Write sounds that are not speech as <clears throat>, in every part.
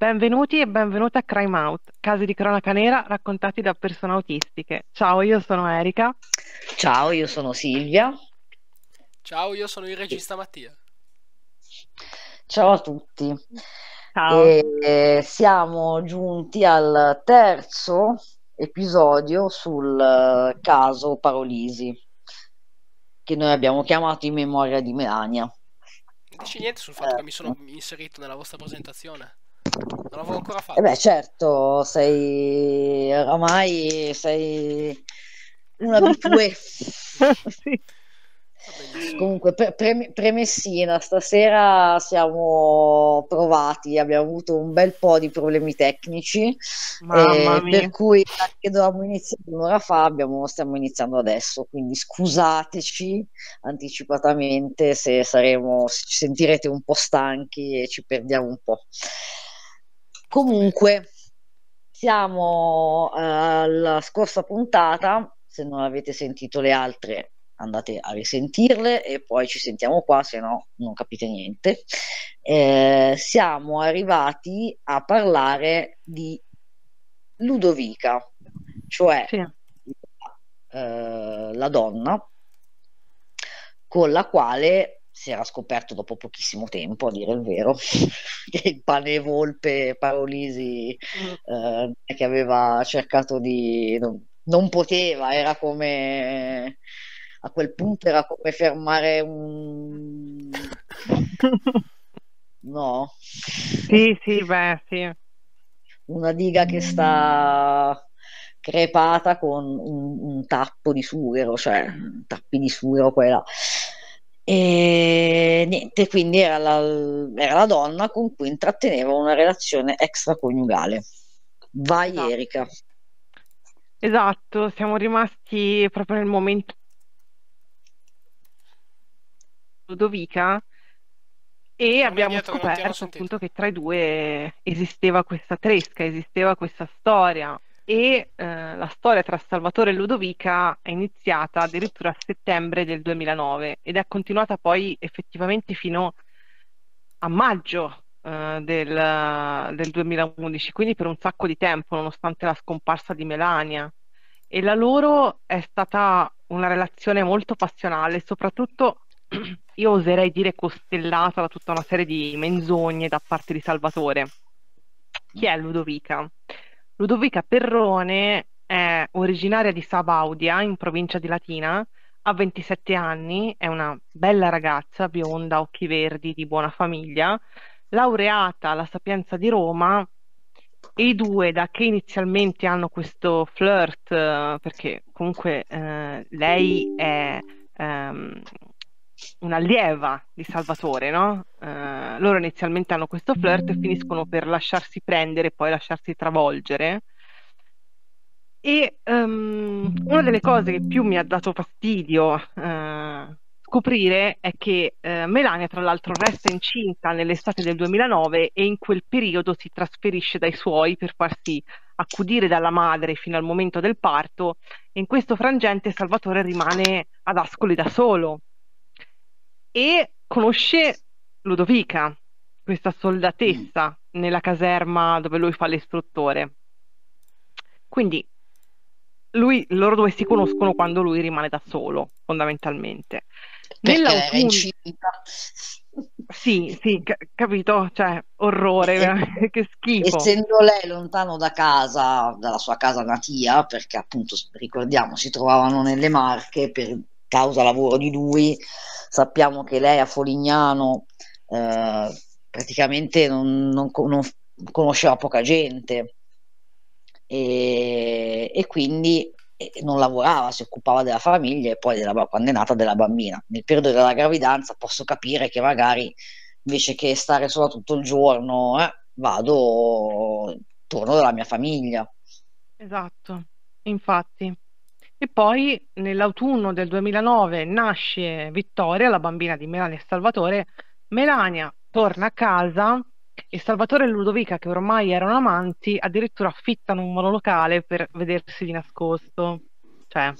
Benvenuti e benvenuti a Crime Out, casi di cronaca nera raccontati da persone autistiche. Ciao, io sono Erika. Ciao, io sono Silvia. Ciao, io sono il regista Mattia. Ciao a tutti. Ciao. E, eh, siamo giunti al terzo episodio sul eh, caso Parolisi, che noi abbiamo chiamato in memoria di Melania. Non dici niente sul fatto eh. che mi sono inserito nella vostra presentazione? Non l'avevo ancora eh fatto. E beh, certo, sei oramai sei un abitué. <laughs> sì. Ah, Comunque, pre- premessina, stasera siamo provati, abbiamo avuto un bel po' di problemi tecnici, eh, per cui anche dovevamo iniziare un'ora fa, abbiamo, stiamo iniziando adesso, quindi scusateci anticipatamente se saremo, se ci sentirete un po' stanchi e ci perdiamo un po'. Comunque, siamo eh, alla scorsa puntata, se non avete sentito le altre andate a risentirle e poi ci sentiamo qua, se no non capite niente. Eh, siamo arrivati a parlare di Ludovica, cioè sì. eh, la donna con la quale si era scoperto dopo pochissimo tempo, a dire il vero, <laughs> che il pane volpe Parolisi mm. eh, che aveva cercato di... Non, non, poteva, era come... a quel punto era come fermare un... <laughs> no? Sì, sì, beh, sì. Una diga che sta crepata con un, un tappo di sughero, cioè tappi di sughero qua e là. E niente, quindi era la, era la donna con cui intratteneva una relazione extraconiugale. Vai esatto. Erika. Esatto, siamo rimasti proprio nel momento Ludovica e non abbiamo scoperto appunto che tra i due esisteva questa tresca, esisteva questa storia e eh, la storia tra Salvatore e Ludovica è iniziata addirittura a settembre del 2009 ed è continuata poi effettivamente fino a maggio eh, del, del 2011, quindi per un sacco di tempo, nonostante la scomparsa di Melania. E la loro è stata una relazione molto passionale, soprattutto <clears throat> io oserei dire costellata da tutta una serie di menzogne da parte di Salvatore. Chi è Ludovica? Ludovica Perrone è originaria di Sabaudia, in provincia di Latina, ha 27 anni, è una bella ragazza, bionda, occhi verdi, di buona famiglia, laureata alla Sapienza di Roma e i due, da che inizialmente hanno questo flirt, eh, perché comunque eh, lei è... Ehm, un'allieva di Salvatore, no? Eh, loro inizialmente hanno questo flirt e finiscono per lasciarsi prendere, e poi lasciarsi travolgere. E um, una delle cose che più mi ha dato fastidio eh, scoprire è che eh, Melania, tra l'altro, resta incinta nell'estate del 2009 e in quel periodo si trasferisce dai suoi per farsi accudire dalla madre fino al momento del parto. E in questo frangente Salvatore rimane ad Ascoli da solo e conosce Ludovica, questa soldatessa mm. nella caserma dove lui fa l'istruttore. Quindi lui, loro due si conoscono quando lui rimane da solo, fondamentalmente. Perché Nell'autunno... incinta. Sì, sì, ca- capito? Cioè, orrore, e, <laughs> che schifo. Essendo lei lontano da casa, dalla sua casa natia, perché appunto, ricordiamo, si trovavano nelle Marche per causa lavoro di lui, sappiamo che lei a Folignano eh, praticamente non, non, non, conosceva poca gente e, e, quindi non lavorava, si occupava della famiglia e poi della, quando è nata della bambina. Nel periodo della gravidanza posso capire che magari invece che stare sola tutto il giorno eh, vado, torno dalla mia famiglia. Esatto, infatti. E poi nell'autunno del 2009 nasce Vittoria, la bambina di Melania e Salvatore. Melania torna a casa e Salvatore e Ludovica, che ormai erano amanti, addirittura affittano un monolocale per vedersi di nascosto. Cioè,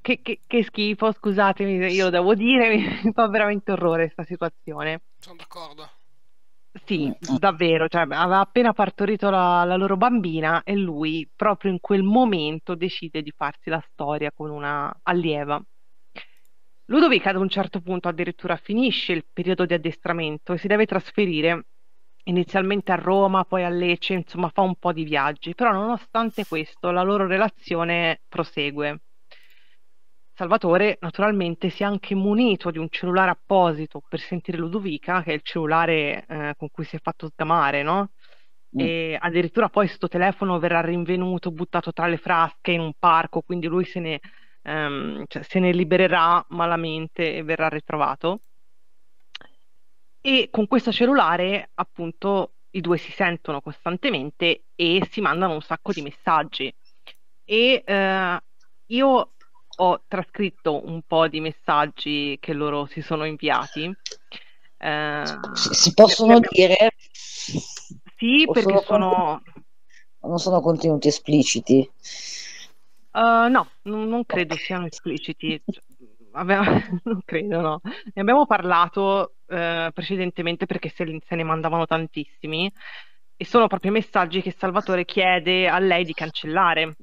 che, che, che schifo, scusatemi, io lo devo dire, <laughs> mi fa veramente orrore questa situazione. Sono d'accordo. Sì, mm, mm. davvero, cioè, aveva appena partorito la, la, loro bambina e lui proprio in quel momento decide di farsi la storia con una allieva. Ludovica ad un certo punto addirittura finisce il periodo di addestramento e si deve trasferire inizialmente a Roma, poi a Lecce, insomma fa un po' di viaggi, però nonostante questo la loro relazione prosegue. Salvatore naturalmente si è anche munito di un cellulare apposito per sentire Ludovica, che è il cellulare eh, con cui si è fatto sgamare, no? Mm. E addirittura poi questo telefono verrà rinvenuto, buttato tra le frasche in un parco, quindi lui se ne, ehm, cioè, se ne libererà malamente e verrà ritrovato. E con questo cellulare, appunto, i due si sentono costantemente e si mandano un sacco di messaggi. E eh, io ho trascritto un po' di messaggi che loro si sono inviati. Eh, si possono abbiamo... dire? Sì, o perché sono... sono... Non sono contenuti espliciti? Uh, no, non, non credo siano espliciti. Cioè, abbiamo... <laughs> non credo, no. Ne abbiamo parlato eh, precedentemente perché se, se ne mandavano tantissimi e sono proprio messaggi che Salvatore chiede a lei di cancellare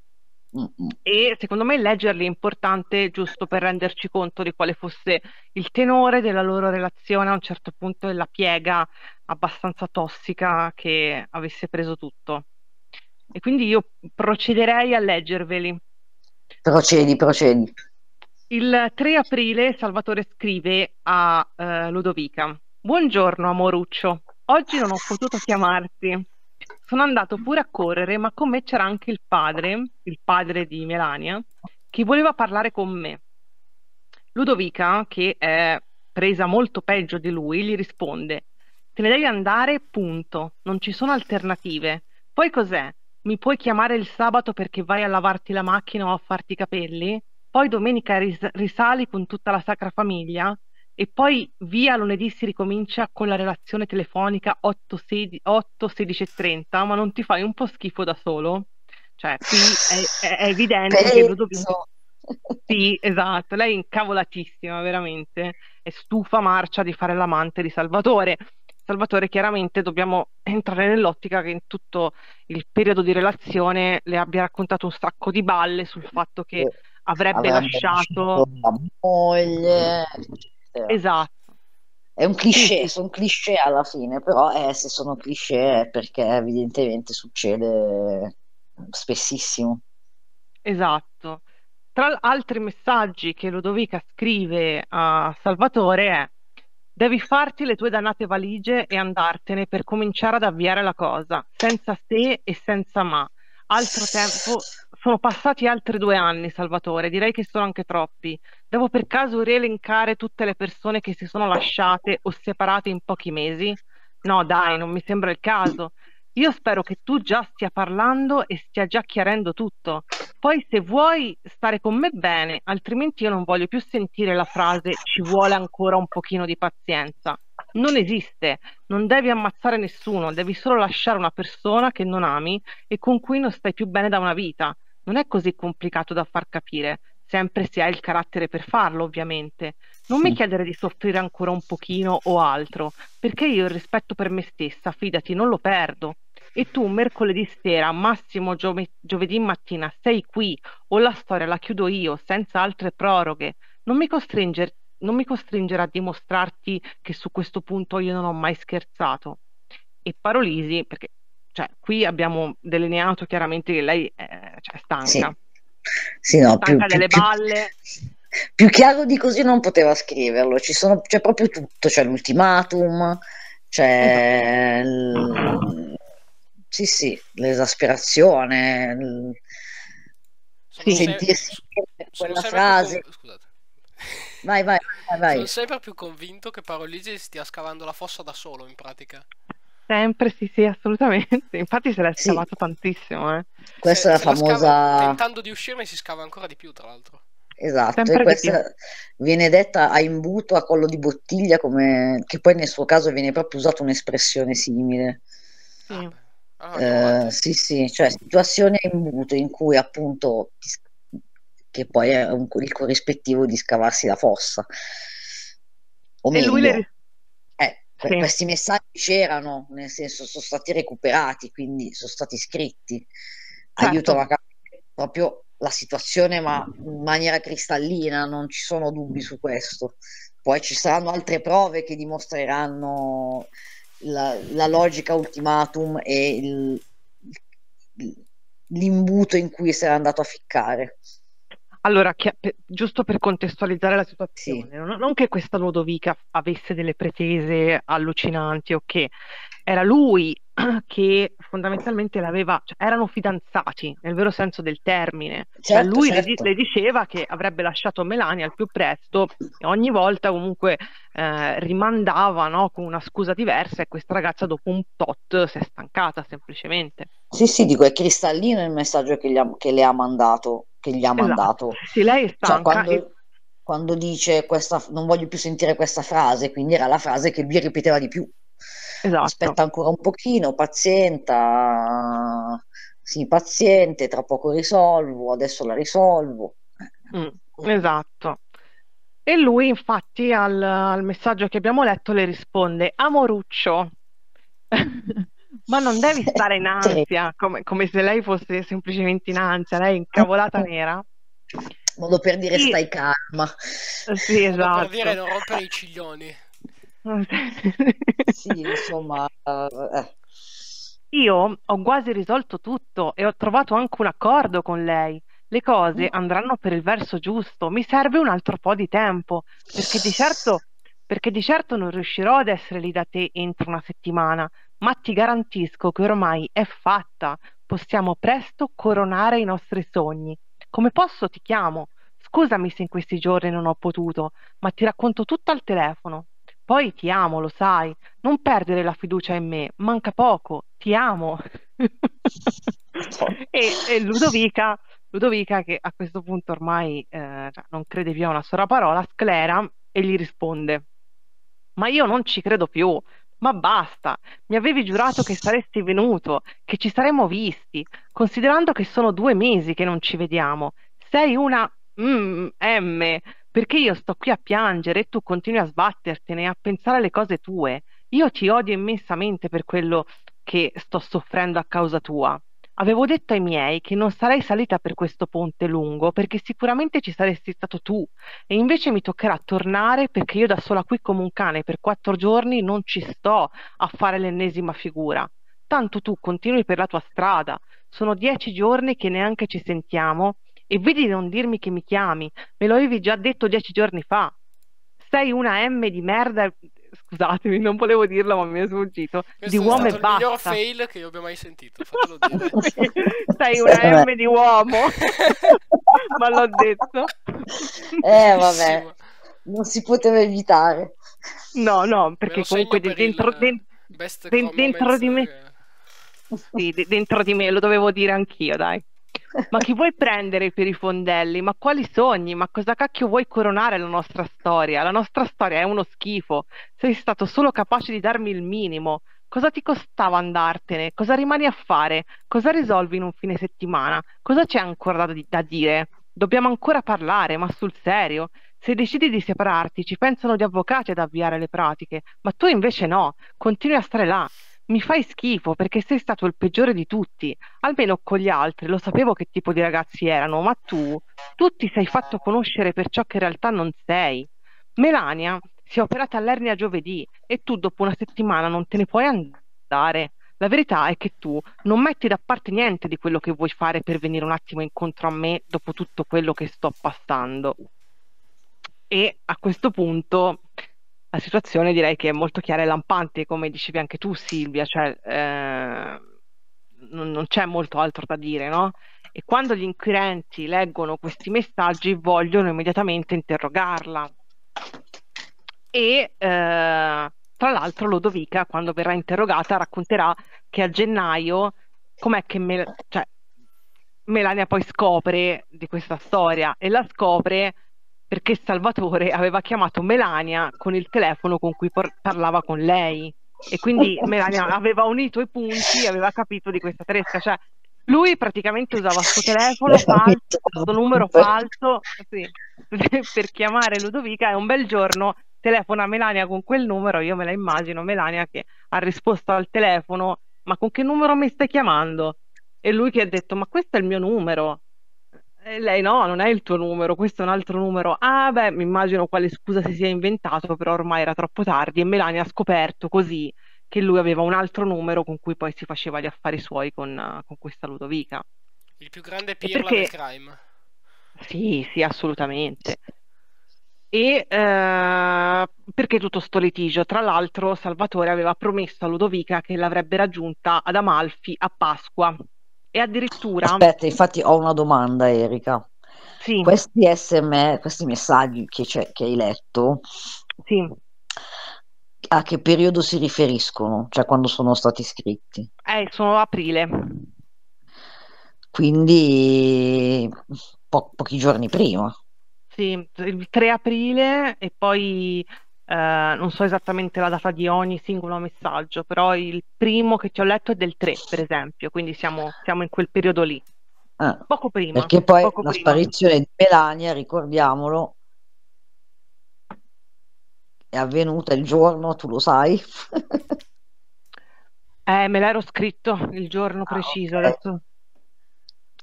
e secondo me leggerli è importante giusto per renderci conto di quale fosse il tenore della loro relazione a un certo punto e la piega abbastanza tossica che avesse preso tutto. E quindi io procederei a leggerveli. Procedi, procedi. Il 3 aprile Salvatore scrive a eh, Ludovica: Buongiorno, amoruccio. Oggi non ho potuto chiamarti sono andato pure a correre, ma con me c'era anche il padre, il padre di Melania, che voleva parlare con me. Ludovica, che è presa molto peggio di lui, gli risponde: Te ne devi andare, punto. Non ci sono alternative. Poi cos'è? Mi puoi chiamare il sabato perché vai a lavarti la macchina o a farti i capelli? Poi domenica ris- risali con tutta la sacra famiglia? e poi via lunedì si ricomincia con la relazione telefonica 8, 16, 8 16 e 30 ma non ti fai un po' schifo da solo? Cioè, qui è, è, è evidente Penso. che Ludovico... Sì, esatto, lei è incavolatissima, veramente, è stufa marcia di fare l'amante di Salvatore. Salvatore chiaramente dobbiamo entrare nell'ottica che in tutto il periodo di relazione le abbia raccontato un sacco di balle sul fatto che eh, avrebbe, avrebbe lasciato la moglie, eccetera. Esatto. esatto. È un cliché, sono cliché alla fine, però eh, se sono cliché è perché evidentemente succede spessissimo. Esatto. Tra altri messaggi che Ludovica scrive a Salvatore è Devi farti le tue dannate valigie e andartene per cominciare ad avviare la cosa, senza se e senza ma. Altro tempo sono passati altri due anni, Salvatore, direi che sono anche troppi. Devo per caso rielencare tutte le persone che si sono lasciate o separate in pochi mesi? No, dai, non mi sembra il caso. Io spero che tu già stia parlando e stia già chiarendo tutto. Poi se vuoi stare con me bene, altrimenti io non voglio più sentire la frase ci vuole ancora un pochino di pazienza. Non esiste, non devi ammazzare nessuno, devi solo lasciare una persona che non ami e con cui non stai più bene da una vita non è così complicato da far capire, sempre se hai il carattere per farlo, ovviamente. Non mi chiedere di soffrire ancora un pochino o altro, perché io il rispetto per me stessa, fidati, non lo perdo. E tu mercoledì sera, massimo giove- giovedì mattina, sei qui o la storia la chiudo io, senza altre proroghe. Non mi, costringer- non mi costringere a dimostrarti che su questo punto io non ho mai scherzato. E Parolisi, perché cioè, qui abbiamo delineato chiaramente che lei eh, cioè, è cioè, stanca. Sì. Sì, no, stanca più, delle più, balle. Più chiaro di così non poteva scriverlo, sono, c'è proprio tutto, c'è l'ultimatum, c'è l... sì, sì, l'esasperazione, l... sentirsi se... quella frase. Più... Scusate. Vai, vai, vai, vai. Sono sempre più convinto che Paroligi stia scavando la fossa da solo in pratica. Sempre, sì, sì, assolutamente. <laughs> Infatti se l'è sì. scavato tantissimo. Eh. Questa se, è la famosa... Scava, tentando di uscirne si scava ancora di più, tra l'altro. Esatto, e questa viene detta a imbuto, a collo di bottiglia, come... che poi nel suo caso viene proprio usata un'espressione simile. Sì. Ah, ah eh, sì, sì, cioè situazione a imbuto in cui appunto, che poi è un, il corrispettivo di scavarsi la fossa. O e meglio, lui le sì. Questi messaggi c'erano, nel senso sono stati recuperati, quindi sono stati scritti. Certo. Aiutano a capire proprio la situazione, ma in maniera cristallina, non ci sono dubbi su questo. Poi ci saranno altre prove che dimostreranno la, la logica ultimatum e il, l'imbuto in cui si era andato a ficcare. Allora, che, per, giusto per contestualizzare la situazione, sì. non, non, che questa Ludovica avesse delle pretese allucinanti o okay. che era lui <clears throat> che fondamentalmente l'aveva, cioè, erano fidanzati nel vero senso del termine. Cioè, certo, cioè, lui certo. le, le, diceva che avrebbe lasciato Melania al più presto e ogni volta comunque eh, rimandava no, con una scusa diversa e questa ragazza dopo un tot si è stancata semplicemente. Sì, sì, dico, è cristallino il messaggio che, ha, che le ha mandato che gli ha esatto. mandato. Sì, lei è cioè, stanca. Cioè, quando... e quando dice questa, non voglio più sentire questa frase, quindi era la frase che lui ripeteva di più. Esatto. Aspetta ancora un pochino, pazienta, sì, paziente, tra poco risolvo, adesso la risolvo. Mm, esatto. E lui infatti al, al messaggio che abbiamo letto le risponde, amoruccio. <laughs> Ma non devi stare in ansia, come, come se lei fosse semplicemente in ansia, lei è incavolata nera. Modo per dire sì. stai calma. Sì, esatto. Modo per esatto. dire non rompere i ciglioni. <laughs> sì, insomma... Eh. Io ho quasi risolto tutto e ho trovato anche un accordo con lei. Le cose mm. andranno per il verso giusto, mi serve un altro po' di tempo, perché di certo, perché di certo non riuscirò ad essere lì da te entro una settimana ma ti garantisco che ormai è fatta. Possiamo presto coronare i nostri sogni. Come posso ti chiamo? Scusami se in questi giorni non ho potuto, ma ti racconto tutto al telefono. Poi ti amo, lo sai. Non perdere la fiducia in me, manca poco, ti amo. <laughs> e, e, Ludovica, Ludovica, che a questo punto ormai eh, cioè, non crede più a una sola parola, sclera e gli risponde: Ma io non ci credo più, ma basta, mi avevi giurato che saresti venuto, che ci saremmo visti, considerando che sono due mesi che non ci vediamo. Sei una mm, M, perché io sto qui a piangere e tu continui a sbattertene, e a pensare alle cose tue. Io ti odio immensamente per quello che sto soffrendo a causa tua. Avevo detto ai miei che non sarei salita per questo ponte lungo perché sicuramente ci saresti stato tu e invece mi toccherà tornare perché io da sola qui come un cane per quattro giorni non ci sto a fare l'ennesima figura. Tanto tu continui per la tua strada. Sono dieci giorni che neanche ci sentiamo e vedi di non dirmi che mi chiami, me lo avevi già detto dieci giorni fa. Sei una M di merda scusatemi, non volevo dirlo, ma mi è sfuggito. Questo di è uomo e basta. il miglior fail che io abbia mai sentito, fatelo dire. <laughs> Sei una eh, M di uomo, <laughs> ma l'ho detto. Eh, vabbè, non si poteva evitare. No, no, perché comunque dentro, dentro, dentro di me... Che... Sì, dentro di me, lo dovevo dire anch'io, dai. Ma chi vuoi prendere per i fondelli? Ma quali sogni? Ma cosa cacchio vuoi coronare la nostra storia? La nostra storia è uno schifo. Sei stato solo capace di darmi il minimo. Cosa ti costava andartene? Cosa rimani a fare? Cosa risolvi in un fine settimana? Cosa c'è ancora da, da dire? Dobbiamo ancora parlare, ma sul serio. Se decidi di separarti, ci pensano gli avvocati ad avviare le pratiche, ma tu invece no, continui a stare là mi fai schifo perché sei stato il peggiore di tutti. Almeno con gli altri lo sapevo che tipo di ragazzi erano, ma tu, tu ti sei fatto conoscere per ciò che in realtà non sei. Melania si è operata all'ernia giovedì e tu dopo una settimana non te ne puoi andare. La verità è che tu non metti da parte niente di quello che vuoi fare per venire un attimo incontro a me dopo tutto quello che sto passando. E a questo punto la situazione direi che è molto chiara e lampante, come dicevi anche tu Silvia, cioè eh, non, non, c'è molto altro da dire, no? E quando gli inquirenti leggono questi messaggi vogliono immediatamente interrogarla. E eh, tra l'altro Lodovica, quando verrà interrogata, racconterà che a gennaio, com'è che me, cioè, Melania poi scopre di questa storia e la scopre perché Salvatore aveva chiamato Melania con il telefono con cui par- parlava con lei e quindi <laughs> Melania aveva unito i punti aveva capito di questa tresca cioè lui praticamente usava suo telefono esatto. falso, questo numero falso sì, <laughs> per chiamare Ludovica e un bel giorno telefona Melania con quel numero, io me la immagino Melania che ha risposto al telefono ma con che numero mi stai chiamando? E lui che ha detto ma questo è il mio numero eh, lei no, non è il tuo numero, questo è un altro numero. Ah, beh, mi immagino quale scusa si sia inventato, però ormai era troppo tardi e Melania ha scoperto così che lui aveva un altro numero con cui poi si faceva gli affari suoi con, con questa Ludovica. Il più grande pirla perché... del crime. Sì, sì, assolutamente. E eh, perché tutto sto litigio? Tra l'altro Salvatore aveva promesso a Ludovica che l'avrebbe raggiunta ad Amalfi a Pasqua, e addirittura... Aspetta, infatti ho una domanda, Erika. Sì. Questi SMS, questi messaggi che, che hai letto, sì. a che periodo si riferiscono? Cioè quando sono stati scritti? Eh, sono aprile. Quindi po- pochi giorni prima. Sì, il 3 aprile e poi Uh, non so esattamente la data di ogni singolo messaggio, però il primo che ti ho letto è del 3, per esempio, quindi siamo, siamo in quel periodo lì. Ah, poco prima. Perché poi la prima. sparizione di Melania, ricordiamolo, è avvenuta il giorno, tu lo sai. <laughs> eh, me l'ero scritto il giorno ah, preciso. Okay. Adesso...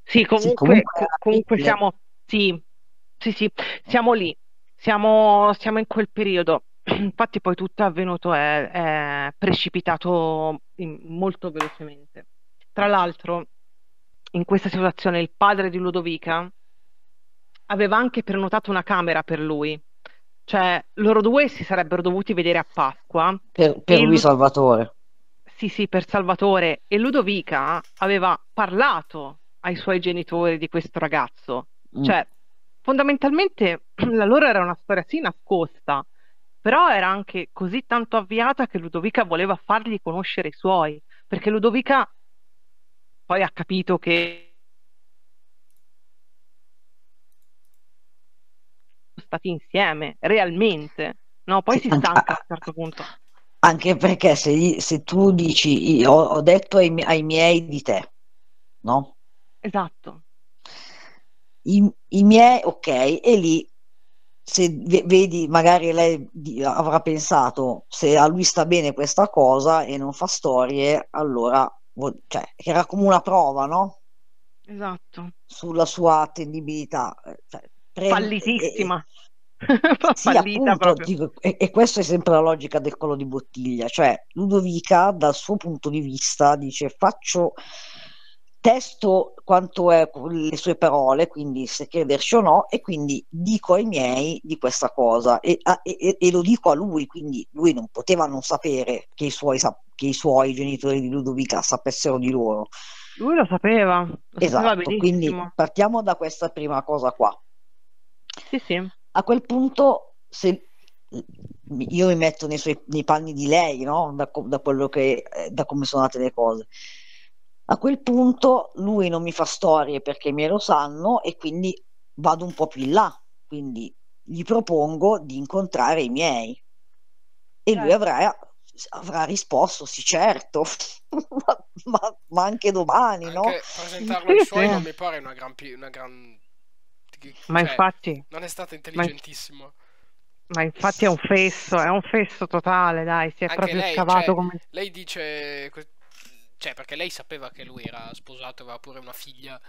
Sì, comunque, sì, comunque, comunque siamo... Sì, sì, sì, siamo lì. Siamo, siamo, in quel periodo. Cioè, infatti poi tutto è avvenuto, è, è precipitato in, molto velocemente. Tra l'altro, in questa situazione il padre di Ludovica aveva anche prenotato una camera per lui, cioè loro due si sarebbero dovuti vedere a Pasqua. Per, per lui Lud- Salvatore. Sì, sì, per Salvatore. E Ludovica aveva parlato ai suoi genitori di questo ragazzo. Mm. Cioè, fondamentalmente <clears throat> la loro era una storia sì nascosta, però era anche così tanto avviata che Ludovica voleva fargli conoscere i suoi, perché Ludovica poi ha capito che stati insieme realmente no poi sì, si stanca a un certo punto anche perché se, se tu dici ho, ho detto ai, ai, miei di te no esatto I, i miei ok e lì se vedi, magari lei avrà pensato se a lui sta bene questa cosa e non fa storie, allora cioè, era come una prova, no? Esatto. Sulla sua attendibilità. Eh, cioè, prende, Fallitissima. E, eh, <laughs> sì, appunto, dico, e, e, questa è sempre la logica del collo di bottiglia, cioè Ludovica dal suo punto di vista dice faccio testo quanto è le sue parole, quindi se crederci o no, e quindi dico ai miei di questa cosa e, e, e lo dico a lui, quindi lui non poteva non sapere che i suoi, che i suoi genitori di Ludovica sapessero di loro. Lui lo sapeva. Lo esatto, sapeva quindi partiamo da questa prima cosa qua. Sì, sì. A quel punto, se io mi metto nei, suoi, nei panni di lei, no? da, da, quello che, eh, da come sono andate le cose a quel punto lui non mi fa storie perché me lo sanno e quindi vado un po' più in là, quindi gli propongo di incontrare i miei e lui certo. avrà, avrà risposto sì certo <laughs> ma, ma, ma, anche domani anche no? presentarlo ai suoi non mi pare una gran, una gran... ma cioè, infatti non è stato intelligentissimo ma infatti è un fesso è un fesso totale dai si è anche proprio lei, scavato cioè, come lei dice cioè, perché lei sapeva che lui era sposato, e aveva pure una figlia.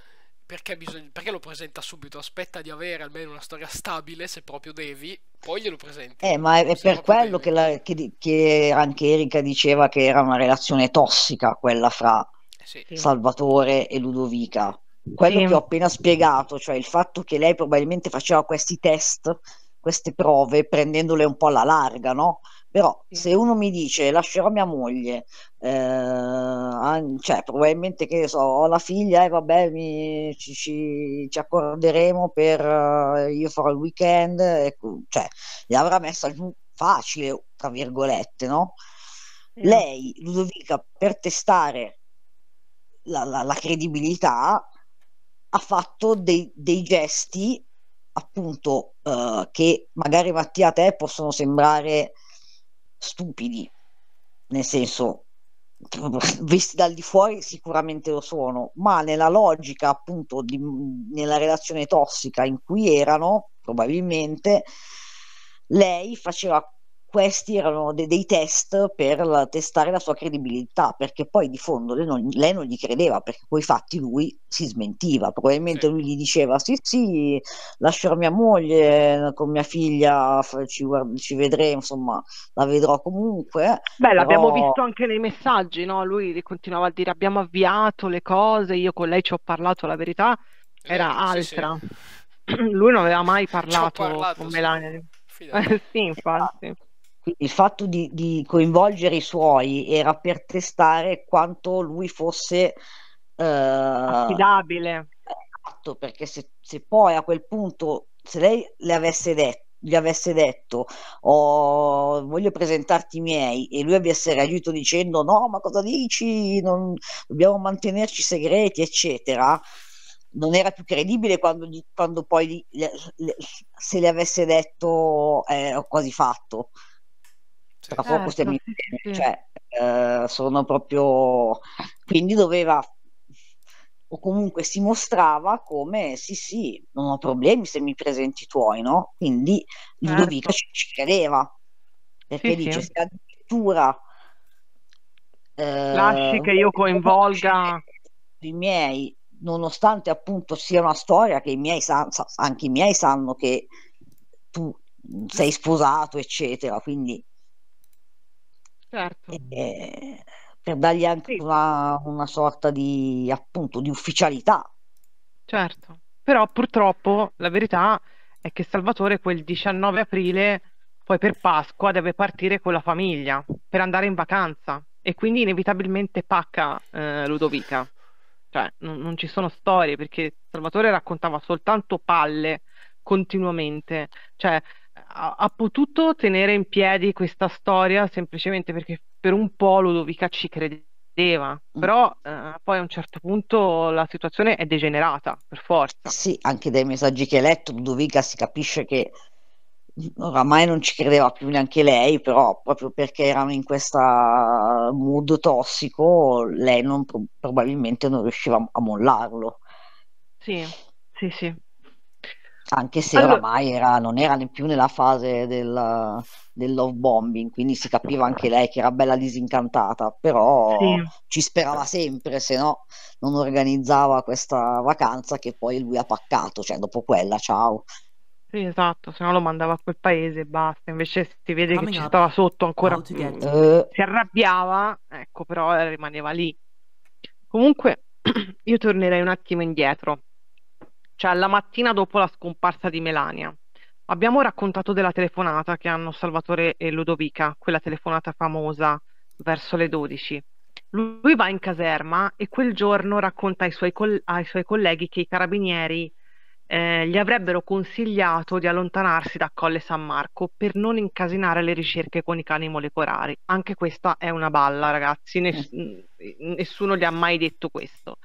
Perché, bisogna, perché, lo presenta subito? Aspetta di avere almeno una storia stabile, se proprio devi, poi glielo presenti. Eh, ma è, per quello che, la, che, che, anche Erika diceva che era una relazione tossica quella fra eh, sì. Salvatore e Ludovica. Quello sì. che ho appena spiegato, cioè il fatto che lei probabilmente faceva questi test, queste prove, prendendole un po' alla larga, no? Però sì. se uno mi dice lascerò mia moglie, eh, cioè probabilmente che so, ho la figlia e eh, vabbè mi, ci, ci, ci, accorderemo per uh, io farò il weekend, e, cioè gli avrà messa giù facile, tra virgolette, no? Sì. Lei, Ludovica, per testare la, la, la credibilità, ha fatto dei, dei gesti appunto eh, che magari Mattia a te possono sembrare stupidi, nel senso visti dal di fuori sicuramente lo sono, ma nella logica appunto di, nella relazione tossica in cui erano, probabilmente lei faceva questi erano de- dei test per la- testare la sua credibilità, perché poi di fondo lei non, lei non gli credeva, perché poi fatti lui si smentiva, probabilmente eh. lui gli diceva sì sì, lascerò mia moglie con mia figlia, ci, guard- ci vedremo, insomma la vedrò comunque. Beh, però... l'abbiamo visto anche nei messaggi, no? lui continuava a dire abbiamo avviato le cose, io con lei ci ho parlato, la verità era eh, altra. Sì, sì. <clears throat> Lui non aveva mai parlato, parlato con Melania. Sì. <laughs> sì, infatti il fatto di, di, coinvolgere i suoi era per testare quanto lui fosse eh, affidabile. Esatto, perché se, se, poi a quel punto, se lei le avesse detto, gli avesse detto oh, voglio presentarti i miei e lui avesse reagito dicendo no ma cosa dici non, dobbiamo mantenerci segreti eccetera non era più credibile quando, quando poi le, le, se le avesse detto eh, ho quasi fatto tra certo, poco stiamo insieme, cioè, eh, sono proprio... quindi doveva o comunque si mostrava come sì sì, non ho problemi se mi presenti i tuoi, no? Quindi certo. ci, ci credeva, perché sì, dice sì. se addirittura... Eh, Lasci che io coinvolga... I miei, nonostante appunto sia una storia che i miei sa- anche i miei sanno che tu sei sposato, eccetera, quindi Certo. E, per dargli anche sì. una, una, sorta di, appunto, di ufficialità. Certo, però purtroppo la verità è che Salvatore quel 19 aprile, poi per Pasqua, deve partire con la famiglia per andare in vacanza e quindi inevitabilmente pacca eh, Ludovica. Cioè, non, non ci sono storie perché Salvatore raccontava soltanto palle continuamente. Cioè, ha, ha potuto tenere in piedi questa storia semplicemente perché per un po' Ludovica ci credeva mm. però eh, poi a un certo punto la situazione è degenerata per forza. Sì, anche dai messaggi che ha letto, Ludovica si capisce che oramai non ci credeva più neanche lei, però proprio perché erano in questo mood tossico, lei non, probabilmente non riusciva a mollarlo. Sì, sì, sì anche se allora... oramai era, non era più nella fase del, del, love bombing, quindi si capiva anche lei che era bella disincantata, però sì. ci sperava sempre, se no non organizzava questa vacanza che poi lui ha paccato, cioè dopo quella, ciao. Sì, esatto, se no lo mandava a quel paese e basta, invece si vede che ci stava sotto ancora, uh... si arrabbiava, ecco, però eh, rimaneva lì. Comunque <clears throat> io tornerei un attimo indietro cioè la mattina dopo la scomparsa di Melania. Abbiamo raccontato della telefonata che hanno Salvatore e Ludovica, quella telefonata famosa verso le 12. Lui va in caserma e quel giorno racconta ai suoi, coll- ai suoi colleghi che i carabinieri eh, gli avrebbero consigliato di allontanarsi da Colle San Marco per non incasinare le ricerche con i cani molecolari. Anche questa è una balla, ragazzi, Ness- eh. nessuno gli ha mai detto questo.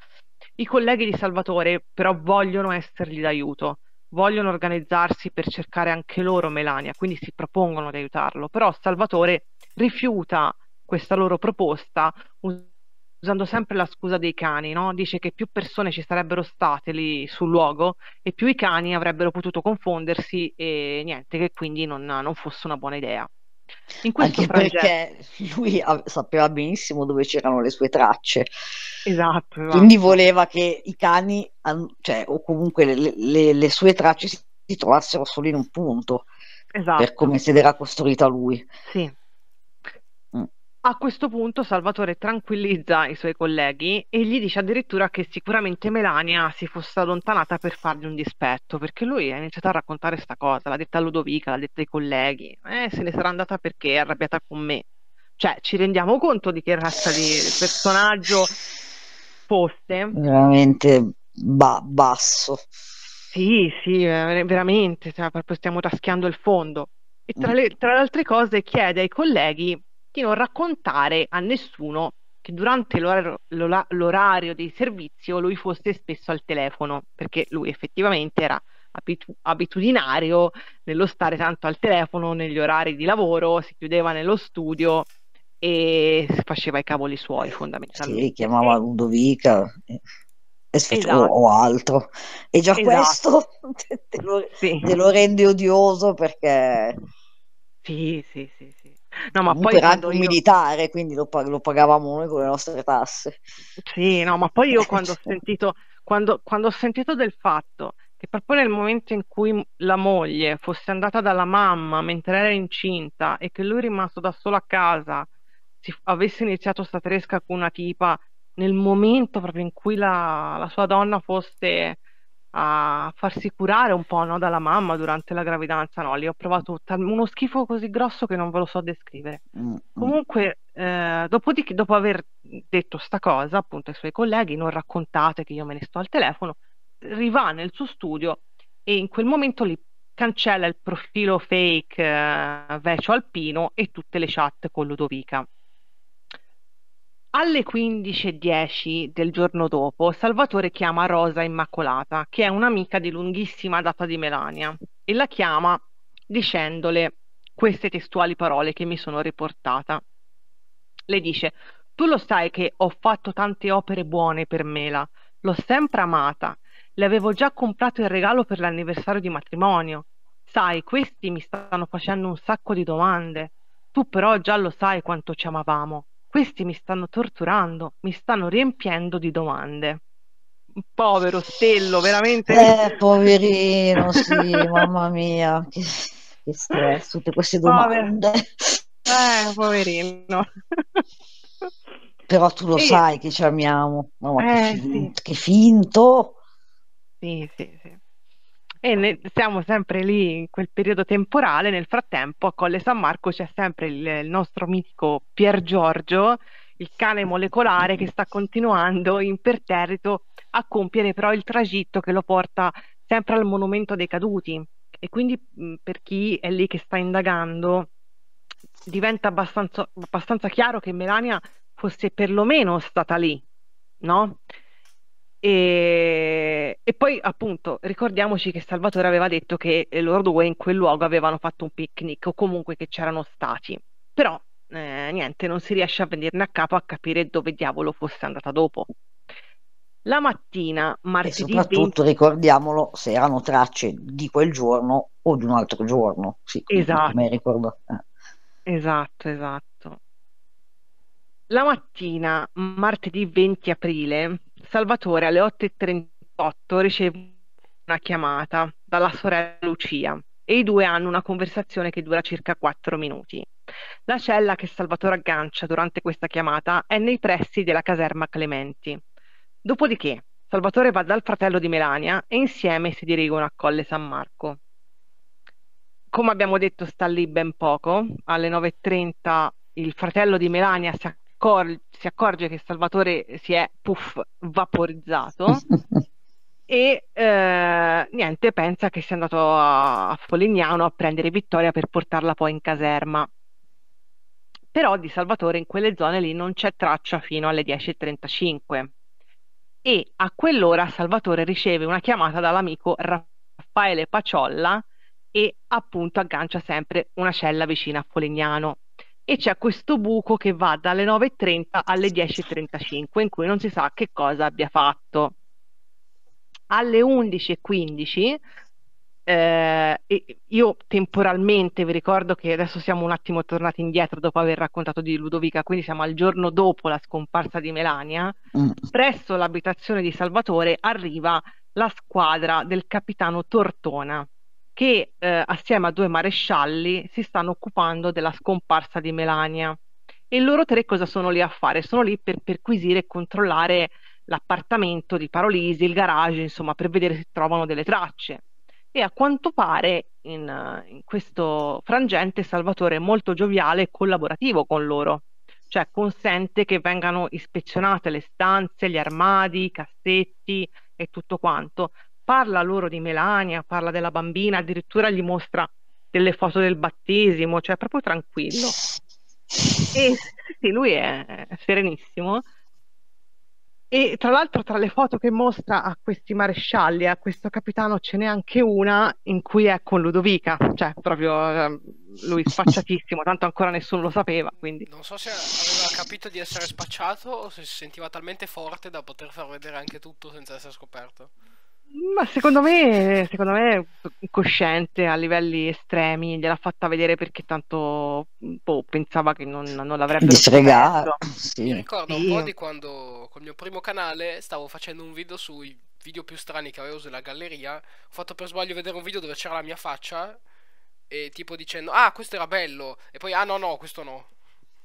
I colleghi di Salvatore però vogliono essergli d'aiuto, vogliono organizzarsi per cercare anche loro Melania, quindi si propongono di aiutarlo, però Salvatore rifiuta questa loro proposta usando sempre la scusa dei cani, no? dice che più persone ci sarebbero state lì sul luogo e più i cani avrebbero potuto confondersi e niente, che quindi non, non fosse una buona idea. In questo Anche progetto... perché lui sapeva benissimo dove c'erano le sue tracce. Esatto. esatto. Quindi voleva che i cani, cioè, o comunque le, le, le sue tracce si trovassero solo in un punto. Esatto. Per come si era costruita lui. Sì. A questo punto Salvatore tranquillizza i suoi colleghi e gli dice addirittura che sicuramente Melania si fosse allontanata per fargli un dispetto, perché lui ha iniziato a raccontare questa cosa, l'ha detta a Ludovica, l'ha detta ai colleghi, eh, se ne sarà andata perché è arrabbiata con me. Cioè, ci rendiamo conto di che razza di personaggio fosse? Veramente ba- basso. Sì, sì, veramente, cioè, proprio stiamo raschiando il fondo. E tra le, tra altre cose chiede ai colleghi di non raccontare a nessuno che durante l'orario, l'orario di servizio lui fosse spesso al telefono, perché lui effettivamente era abitu- abitudinario nello stare tanto al telefono negli orari di lavoro, si chiudeva nello studio e faceva i cavoli suoi fondamentalmente. Sì, chiamava Ludovica e sfeci- esatto. o, altro. E già esatto. questo <laughs> te, te, lo, sì. te, lo, rende odioso perché... Sì, sì, sì. No, ma poi era un io... militare, quindi lo, pag- lo, pagavamo noi con le nostre tasse. Sì, no, ma poi io quando ho <laughs> sentito, quando, quando ho sentito del fatto che proprio nel momento in cui la moglie fosse andata dalla mamma mentre era incinta e che lui rimasto da solo a casa si, avesse iniziato sta tresca con una tipa nel momento proprio in cui la, la sua donna fosse a farsi curare un po' no, dalla mamma durante la gravidanza, no, lì ho provato uno schifo così grosso che non ve lo so descrivere. Mm-hmm. Comunque, eh, dopodiché, dopo aver detto sta cosa appunto ai suoi colleghi, non raccontate che io me ne sto al telefono, riva nel suo studio e in quel momento lì cancella il profilo fake eh, Vecio Alpino e tutte le chat con Ludovica. Alle 15.10 del giorno dopo, Salvatore chiama Rosa Immacolata, che è un'amica di lunghissima data di Melania, e la chiama dicendole queste testuali parole che mi sono riportata. Le dice, tu lo sai che ho fatto tante opere buone per Mela, l'ho sempre amata, le avevo già comprato il regalo per l'anniversario di matrimonio. Sai, questi mi stanno facendo un sacco di domande, tu però già lo sai quanto ci amavamo. Questi mi stanno torturando, mi stanno riempiendo di domande. Povero Stello, veramente. Eh, poverino, sì, mamma mia, che, che stress, tutte queste domande. Pover... Eh, poverino. Però tu lo e... sai che ci amiamo, mamma, eh, che, fin... sì. che finto. Sì, sì, e ne, siamo sempre lì in quel periodo temporale. Nel frattempo, a Colle San Marco c'è sempre il, il nostro mitico Pier Giorgio, il cane molecolare che sta continuando imperterrito a compiere però il tragitto che lo porta sempre al monumento dei caduti. E quindi per chi è lì che sta indagando diventa abbastanza, abbastanza chiaro che Melania fosse perlomeno stata lì, no? E, e, poi appunto ricordiamoci che Salvatore aveva detto che eh, loro due in quel luogo avevano fatto un picnic o comunque che c'erano stati, però eh, niente, non si riesce a venirne a capo a capire dove diavolo fosse andata dopo. La mattina, martedì. E soprattutto 20... ricordiamolo se erano tracce di quel giorno o di un altro giorno. Sì, esatto. Come ricordo. Eh. esatto, esatto. La mattina, martedì 20 aprile, Salvatore alle 8.38 riceve una chiamata dalla sorella Lucia e i due hanno una conversazione che dura circa 4 minuti. La cella che Salvatore aggancia durante questa chiamata è nei pressi della caserma Clementi. Dopodiché Salvatore va dal fratello di Melania e insieme si dirigono a Colle San Marco. Come abbiamo detto sta lì ben poco, alle 9.30 il fratello di Melania si accor- si accorge che Salvatore si è puff, vaporizzato <laughs> e eh, niente, pensa che sia andato a, a Polignano a prendere Vittoria per portarla poi in caserma. Però di Salvatore in quelle zone lì non c'è traccia fino alle 10.35 e a quell'ora Salvatore riceve una chiamata dall'amico Raffaele Paciolla e appunto aggancia sempre una cella vicina a Polignano e c'è questo buco che va dalle 9.30 alle 10.35 in cui non si sa che cosa abbia fatto. Alle 11.15 eh, io temporalmente vi ricordo che adesso siamo un attimo tornati indietro dopo aver raccontato di Ludovica, quindi siamo al giorno dopo la scomparsa di Melania, mm. presso l'abitazione di Salvatore arriva la squadra del capitano Tortona che eh, assieme a due marescialli si stanno occupando della scomparsa di Melania. E loro tre cosa sono lì a fare? Sono lì per perquisire e controllare l'appartamento di Parolisi, il garage, insomma, per vedere se trovano delle tracce. E a quanto pare in, in questo frangente Salvatore è molto gioviale e collaborativo con loro, cioè consente che vengano ispezionate le stanze, gli armadi, i cassetti e tutto quanto, parla loro di Melania, parla della bambina, addirittura gli mostra delle foto del battesimo, cioè proprio tranquillo. E sì, lui è serenissimo. E tra l'altro tra le foto che mostra a questi marescialli, a questo capitano, ce n'è anche una in cui è con Ludovica, cioè proprio ehm, lui spacciatissimo, tanto ancora nessuno lo sapeva. Quindi. Non so se aveva capito di essere spacciato o se si sentiva talmente forte da poter far vedere anche tutto senza essere scoperto. Ma secondo me, secondo me, cosciente a livelli estremi, gliel'ha fatta vedere perché tanto boh, pensava che non, non l'avrebbe disregata. Sì. Mi ricordo un po' di quando col mio primo canale stavo facendo un video sui video più strani che avevo sulla galleria. Ho fatto per sbaglio vedere un video dove c'era la mia faccia e tipo dicendo ah questo era bello e poi ah no no questo no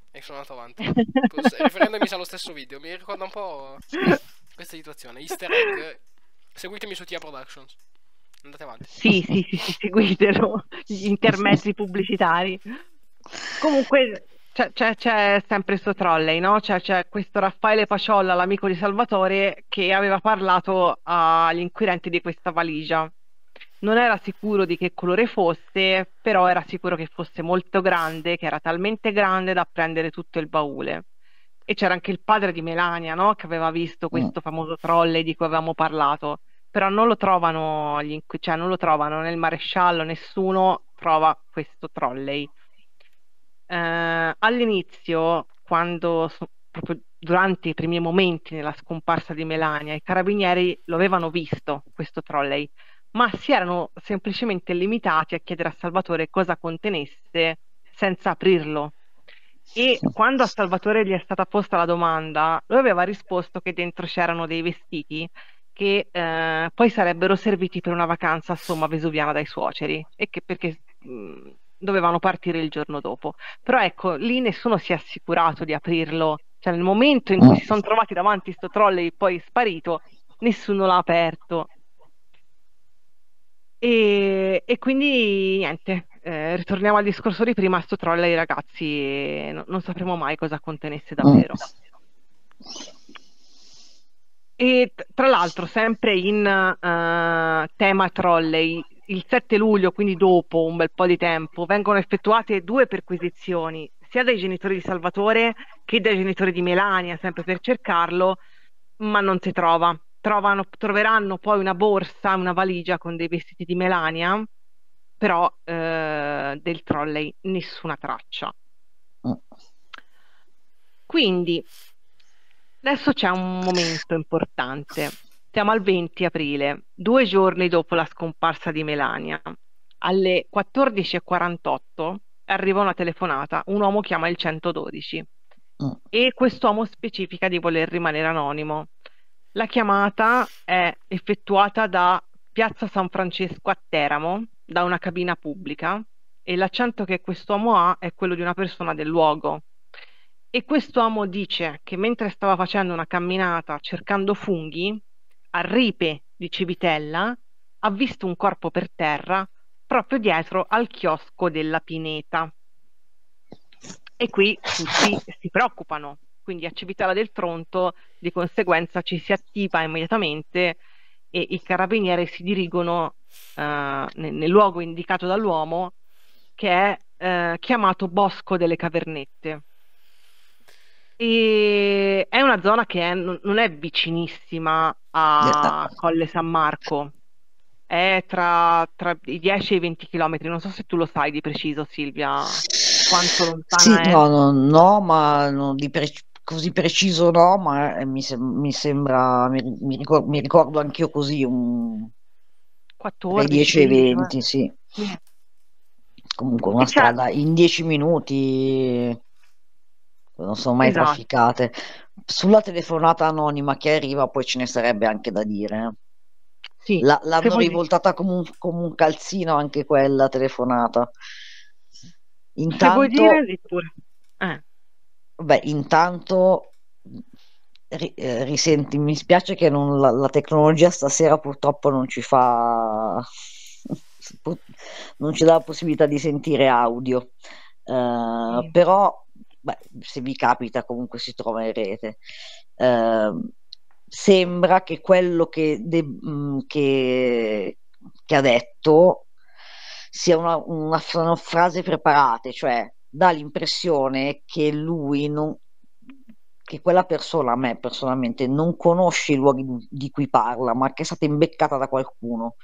e sono andato avanti. <laughs> Riferendomi allo stesso video, mi ricorda un po' <laughs> questa situazione. Easter egg Seguitemi su Tia Productions. Andate avanti. Sì, sì, sì, sì seguitelo. Gli intermezzi pubblicitari. Comunque, c'è, c'è, c'è, sempre questo trolley, no? C'è, c'è, questo Raffaele Paciolla, l'amico di Salvatore, che aveva parlato agli inquirenti di questa valigia. Non era sicuro di che colore fosse, però era sicuro che fosse molto grande, che era talmente grande da prendere tutto il baule e c'era anche il padre di Melania, no? Che aveva visto mm. questo mm. famoso troll di cui avevamo parlato. Però non lo trovano, gli, cioè non lo trovano nel maresciallo, nessuno trova questo trolley. Eh, all'inizio, quando proprio durante i primi momenti nella scomparsa di Melania, i carabinieri lo avevano visto questo trolley, ma si erano semplicemente limitati a chiedere a Salvatore cosa contenesse senza aprirlo e quando a Salvatore gli è stata posta la domanda, lui aveva risposto che dentro c'erano dei vestiti che eh, poi sarebbero serviti per una vacanza a Vesuviana dai suoceri e che perché mh, mm, dovevano partire il giorno dopo. Però ecco, lì nessuno si è assicurato di aprirlo, cioè nel momento in cui si sono trovati davanti sto trolley poi sparito, nessuno l'ha aperto. E, e quindi niente, eh, ritorniamo al discorso di prima, sto troll ai ragazzi no, non sapremo mai cosa contenesse mm. davvero. Mm. E tra l'altro, sempre in uh, tema trolley, il 7 luglio, quindi dopo un bel po' di tempo, vengono effettuate due perquisizioni, sia dai genitori di Salvatore che dai genitori di Melania, sempre per cercarlo, ma non si trova. Trovano, troveranno poi una borsa, una valigia con dei vestiti di Melania, però eh, del trolley nessuna traccia. Mm. Quindi adesso c'è un momento importante. Siamo al 20 aprile, due giorni dopo la scomparsa di Melania. Alle 14.48 arriva una telefonata, un uomo chiama il 112 oh. Mm. e quest'uomo specifica di voler rimanere anonimo. La chiamata è effettuata da Piazza San Francesco a Teramo da una cabina pubblica e l'accento che quest'uomo ha è quello di una persona del luogo. E quest'uomo dice che mentre stava facendo una camminata cercando funghi, a Ripe di Civitella, ha visto un corpo per terra proprio dietro al chiosco della Pineta. E qui tutti si preoccupano, quindi a Civitella del Tronto di conseguenza ci si attiva immediatamente e i carabinieri si dirigono eh, nel, nel, luogo indicato dall'uomo che è eh, chiamato Bosco delle Cavernette. E è una zona che è, non è vicinissima a eh, ah. Colle San Marco, è tra, tra, i 10 e i 20 km. Non so se tu lo sai di preciso, Silvia, quanto lontana sì, no, no, no, ma no, pre- così preciso no, ma mi, se- mi sembra, mi, mi, ricordo, mi ricordo anch'io così un 14, 10 e 20, sì. Comunque una strada in 10 minuti non sono mai esatto. trafficate. Sulla telefonata anonima che arriva poi ce ne sarebbe anche da dire. Eh. Sì, La, l'hanno rivoltata come un, come un, calzino anche quella telefonata. Intanto, se vuoi dire, eh. Beh, intanto eh, risenti, mi spiace che non, la, la, tecnologia stasera purtroppo non ci fa, non ci dà la possibilità di sentire audio, uh, sì. però beh, se vi capita comunque si trova in rete. Uh, sembra che quello che, de, mm, che, che, ha detto sia una, una, una frase preparata, cioè dà l'impressione che lui non, che quella persona, a me personalmente, non conosce i luoghi di cui parla, ma che è stata imbeccata da qualcuno,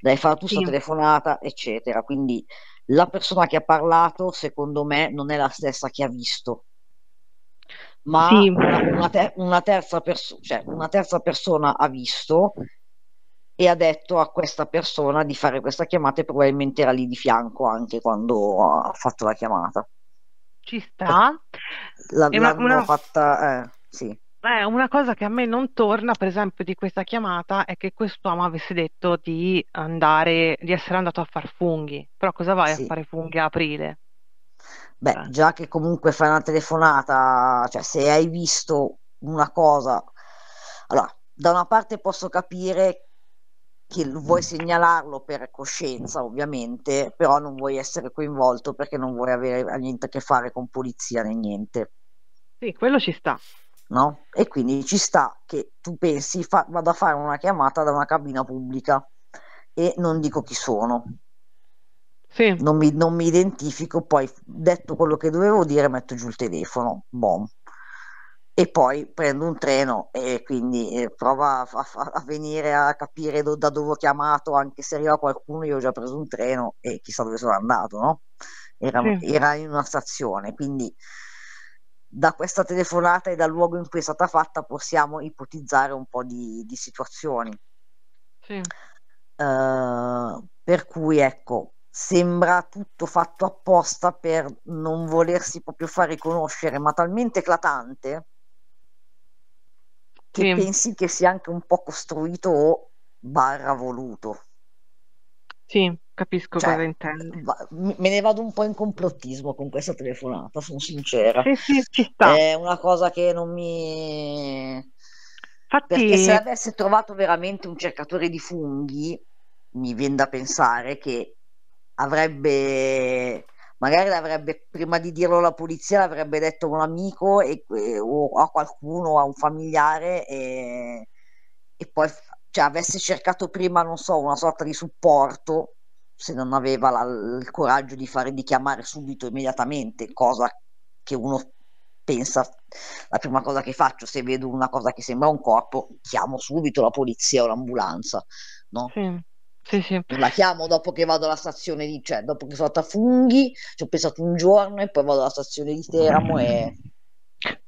dai Fartusa sì. telefonata, eccetera. Quindi la persona che ha parlato, secondo me, non è la stessa che ha visto, ma sì. una, una, ter- una, terza perso- cioè, una terza persona ha visto e ha detto a questa persona di fare questa chiamata e probabilmente era lì di fianco anche quando ha fatto la chiamata ci eh, sta. La, una, l'hanno una... fatta, eh, sì. Eh, una cosa che a me non torna, per esempio, di questa chiamata è che quest'uomo avesse detto di andare, di essere andato a far funghi. Però cosa vai sì. a fare funghi a aprile? Beh, eh. già che comunque fai una telefonata, cioè se hai visto una cosa, allora, da una parte posso capire che vuoi segnalarlo per coscienza ovviamente, però non vuoi essere coinvolto perché non vuoi avere niente a che fare con polizia né niente. Sì, quello ci sta. No? E quindi ci sta che tu pensi fa- vado a fare una chiamata da una cabina pubblica e non dico chi sono. Sì. Non, mi, non mi identifico, poi detto quello che dovevo dire metto giù il telefono. Bom e poi prendo un treno e quindi eh, prova a, a, a, venire a capire do, da dove ho chiamato, anche se arriva qualcuno io ho già preso un treno e chissà dove sono andato, no? Era, sì. era in una stazione, quindi da questa telefonata e dal luogo in cui è stata fatta possiamo ipotizzare un po' di, di situazioni. Sì. Uh, per cui ecco, sembra tutto fatto apposta per non volersi proprio far riconoscere, ma talmente eclatante che sì. pensi che sia anche un po' costruito o barra voluto. Sì, capisco cioè, cosa intendi. Me ne vado un po' in complottismo con questa telefonata, sono sincera. Sì, sì, ci sta. È una cosa che non mi... Infatti... Perché se avesse trovato veramente un cercatore di funghi, mi viene da pensare che avrebbe magari l'avrebbe prima di dirlo alla polizia l'avrebbe detto a un amico e, o a qualcuno, a un familiare e, e poi cioè, avesse cercato prima, non so, una sorta di supporto se non aveva la, il coraggio di, fare, di chiamare subito, immediatamente, cosa che uno pensa, la prima cosa che faccio se vedo una cosa che sembra un corpo, chiamo subito la polizia o l'ambulanza, no? Sì. Sì, sì. Non la chiamo dopo che vado alla stazione di, cioè dopo che sono stata a Funghi, ci ho pensato un giorno e poi vado alla stazione di Teramo e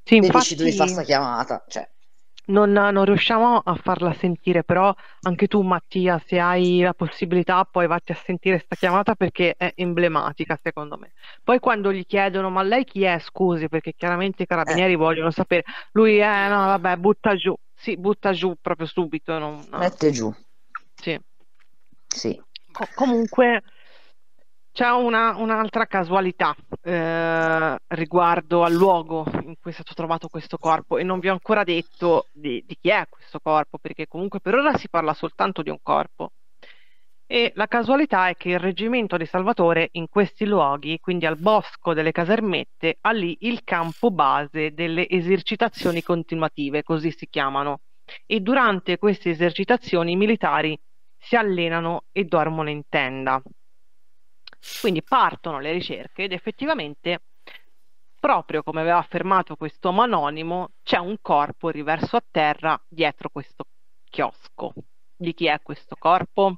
sì, infatti... devi fare sta chiamata. Cioè. Non, non, riusciamo a farla sentire, però anche tu Mattia, se hai la possibilità, poi vatti a sentire questa chiamata perché è emblematica secondo me. Poi quando gli chiedono ma lei chi è, scusi, perché chiaramente i carabinieri eh. vogliono sapere, lui è no, vabbè, butta giù, sì, butta giù proprio subito. Non, no. Mette giù. Sì. Sì. Co- comunque c'è una, un'altra casualità eh, riguardo al luogo in cui è stato trovato questo corpo e non vi ho ancora detto di, di, chi è questo corpo perché comunque per ora si parla soltanto di un corpo. E la casualità è che il reggimento di Salvatore in questi luoghi, quindi al bosco delle casermette, ha lì il campo base delle esercitazioni continuative, così si chiamano. E durante queste esercitazioni i militari si allenano e dormono in tenda. Quindi partono le ricerche ed effettivamente, proprio come aveva affermato questo uomo anonimo, c'è un corpo riverso a terra dietro questo chiosco. Di chi è questo corpo?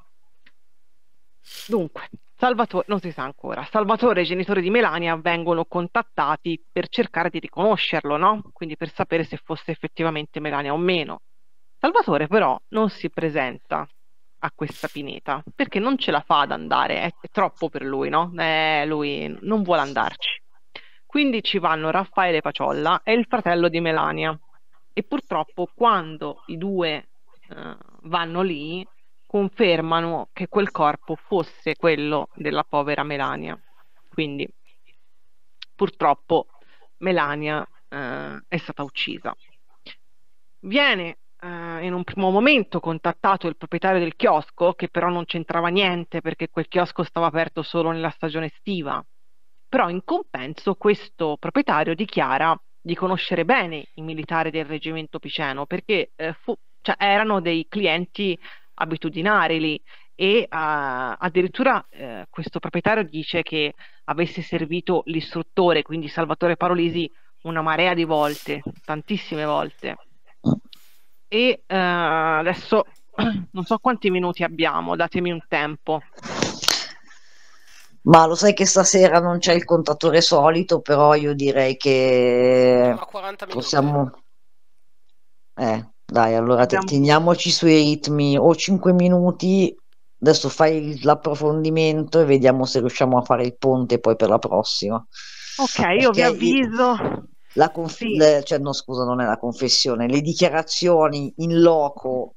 Dunque, Salvatore, non si sa ancora, Salvatore e i genitori di Melania vengono contattati per cercare di riconoscerlo, no? Quindi per sapere se fosse effettivamente Melania o meno. Salvatore però non si presenta, a questa pineta perché non ce la fa ad andare, è, è troppo per lui, no? Eh, lui non vuole andarci. Quindi ci vanno Raffaele Paciolla e il fratello di Melania. E purtroppo quando i due eh, vanno lì confermano che quel corpo fosse quello della povera Melania. Quindi purtroppo Melania eh, è stata uccisa. Viene eh, in un primo momento contattato il proprietario del chiosco, che però non c'entrava niente perché quel chiosco stava aperto solo nella stagione estiva. Però in compenso questo proprietario dichiara di conoscere bene i militari del reggimento Piceno perché eh, fu, cioè, erano dei clienti abitudinari lì e uh, addirittura uh, questo proprietario dice che avesse servito l'istruttore, quindi Salvatore Parolisi, una marea di volte, tantissime volte e eh, adesso <clears throat> non so quanti minuti abbiamo, datemi un tempo. Ma lo sai che stasera non c'è il contatore solito, però io direi che possiamo... Eh, dai, allora Andiamo. teniamoci sui ritmi o 5 minuti, adesso fai l'approfondimento e vediamo se riusciamo a fare il ponte poi per la prossima. Ok, Perché io vi avviso. Io la conf- le, cioè, no, scusa, non è la confessione, le dichiarazioni in loco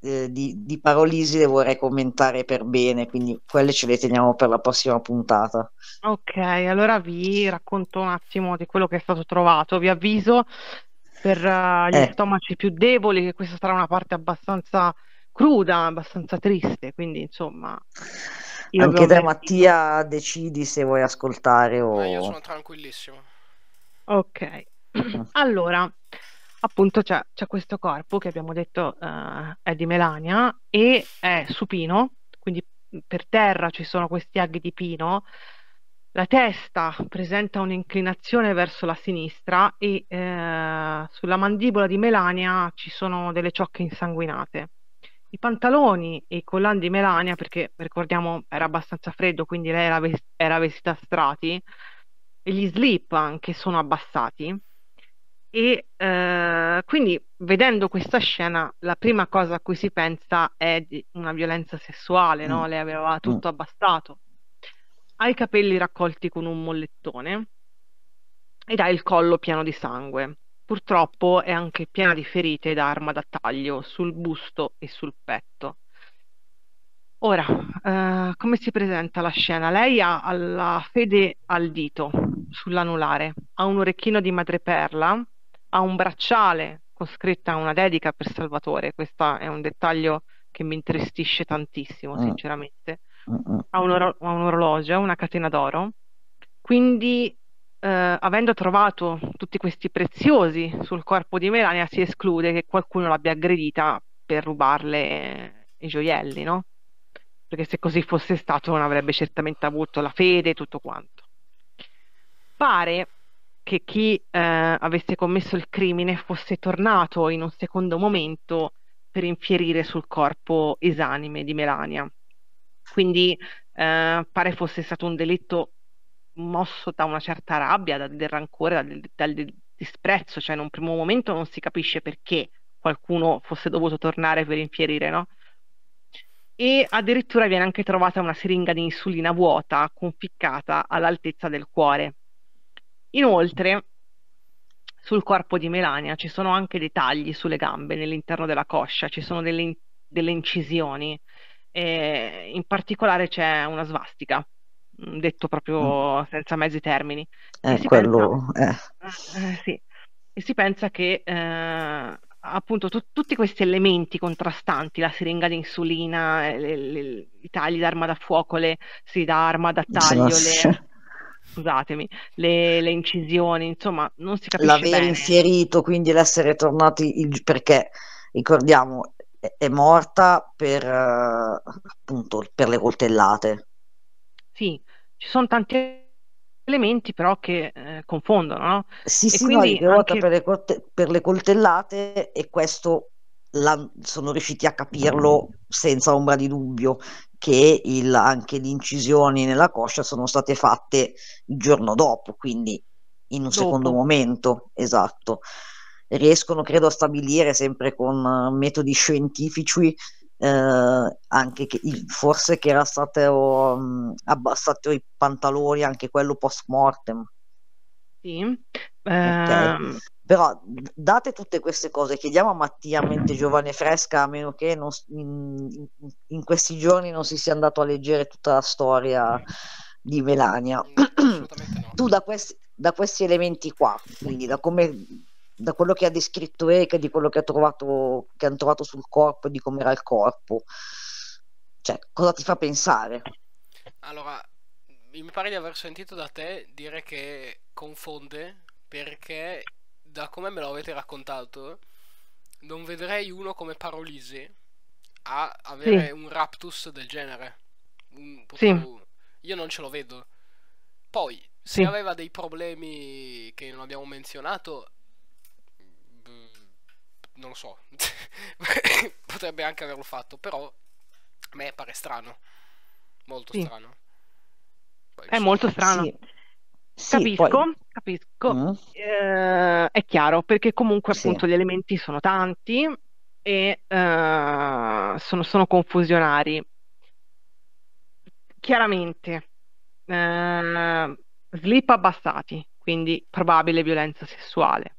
eh, di, di, Parolisi le vorrei commentare per bene, quindi quelle ce le teniamo per la prossima puntata. Ok, allora vi racconto un attimo di quello che è stato trovato. Vi avviso per uh, gli eh. stomaci più deboli che questa sarà una parte abbastanza cruda, abbastanza triste, quindi insomma... Anche te Mattia decidi se vuoi ascoltare o... Ma io sono tranquillissimo. Ok, mm. <clears throat> Allora, appunto c'è, c'è questo corpo che abbiamo detto eh, è di Melania e è supino, quindi per terra ci sono questi aghi di pino. La testa presenta un'inclinazione verso la sinistra e eh, sulla mandibola di Melania ci sono delle ciocche insanguinate. I pantaloni e i collani di Melania, perché ricordiamo era abbastanza freddo, quindi lei era, vest- era vestita a strati, e gli slip anche sono abbassati e eh, quindi vedendo questa scena la prima cosa a cui si pensa è di una violenza sessuale, no? Mm. Lei aveva tutto mm. abbassato, ha i capelli raccolti con un mollettone ed ha il collo pieno di sangue. Purtroppo è anche piena di ferite da arma da taglio sul busto e sul petto. Ora, eh, come si presenta la scena? Lei ha, la fede al dito, sull'anulare, ha un orecchino di madreperla, ha un bracciale con scritta una dedica per Salvatore, questo è un dettaglio che mi intristisce tantissimo, mm. sinceramente. Mm, mm. Ha un, oro- ha un orologio, una catena d'oro, quindi eh, avendo trovato tutti questi preziosi sul corpo di Melania si esclude che qualcuno l'abbia aggredita per rubarle i gioielli, no? perché se così fosse stato non avrebbe certamente avuto la fede e tutto quanto. Pare che chi eh, avesse commesso il crimine fosse tornato in un secondo momento per infierire sul corpo esanime di Melania. Quindi eh, pare fosse stato un delitto mosso da una certa rabbia, dal, del rancore, dal, dal disprezzo, cioè in un primo momento non si capisce perché qualcuno fosse dovuto tornare per infierire, no? e addirittura viene anche trovata una siringa di insulina vuota conficcata all'altezza del cuore. Inoltre, sul corpo di Melania ci sono anche dei tagli sulle gambe, nell'interno della coscia, ci sono delle, in- delle incisioni, eh, in particolare c'è una svastica mm, detto proprio mm. senza mezzi termini. Eh, quello... pensa, eh. Eh, sì. E si pensa che eh, appunto tu, tutti questi elementi contrastanti, la siringa di insulina, eh, i tagli d'arma da fuoco, le sì, d'arma da taglio, le, scusatemi, le, le, incisioni, insomma, non si capisce L'avere bene. infierito, quindi l'essere tornati, il, perché ricordiamo, è, è morta per, eh, appunto, per le coltellate. Sì, ci sono tanti elementi però che eh, confondono. No? Sì, e sì, quindi no, anche... per, le corte- per le coltellate e questo la, sono riusciti a capirlo mm. senza ombra di dubbio che il, anche le incisioni nella coscia sono state fatte il giorno dopo, quindi in un dopo. secondo momento, esatto. Riescono, credo, a stabilire sempre con eh, metodi scientifici eh, anche che, forse che era stato um, abbassato i pantaloni anche quello post mortem sì okay. uh... però date tutte queste cose chiediamo a Mattia mente giovane fresca a meno che non, in, in, questi giorni non si sia andato a leggere tutta la storia di Melania no, tu da questi, da questi elementi qua quindi da come da quello che ha descritto Erika, di quello che, ha trovato, che hanno trovato sul corpo e di com'era il corpo. Cioè, cosa ti fa pensare? Allora, mi pare di aver sentito da te dire che confonde perché da come me lo avete raccontato non vedrei uno come Parolisi a avere sì. un raptus del genere. Un, sì. Io non ce lo vedo. Poi, se sì. aveva dei problemi che non abbiamo menzionato, Mm, non lo so, <laughs> potrebbe anche averlo fatto, però a me pare strano, molto sì. strano. Poi, è so. molto strano. Sì. Sì, capisco, poi... capisco, mm. eh, è chiaro perché comunque appunto gli elementi sono tanti e eh, sono, sono, confusionari. Chiaramente, eh, slip abbassati, quindi probabile violenza sessuale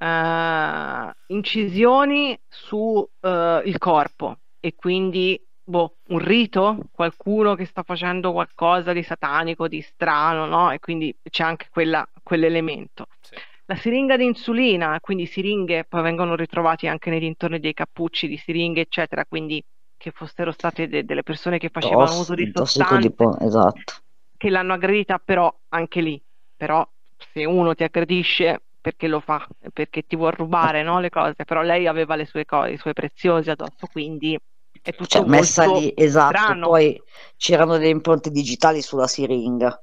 uh, incisioni sul eh, uh, corpo e quindi boh, un rito, qualcuno che sta facendo qualcosa di satanico, di strano, no? E quindi c'è anche quella, quell'elemento. Sì. La siringa di insulina, quindi siringhe, poi vengono ritrovati anche nei dintorni dei cappucci di siringhe, eccetera, quindi che fossero state de- delle persone che facevano Toss, uso di sostanze tipo, esatto. che l'hanno aggredita, però anche lì, però se uno ti aggredisce perché lo fa, perché ti vuol rubare ah. no, le cose, però lei aveva le sue cose, i suoi preziosi addosso, quindi è tutto cioè, messa lì, esatto, strano. poi c'erano delle impronte digitali sulla siringa,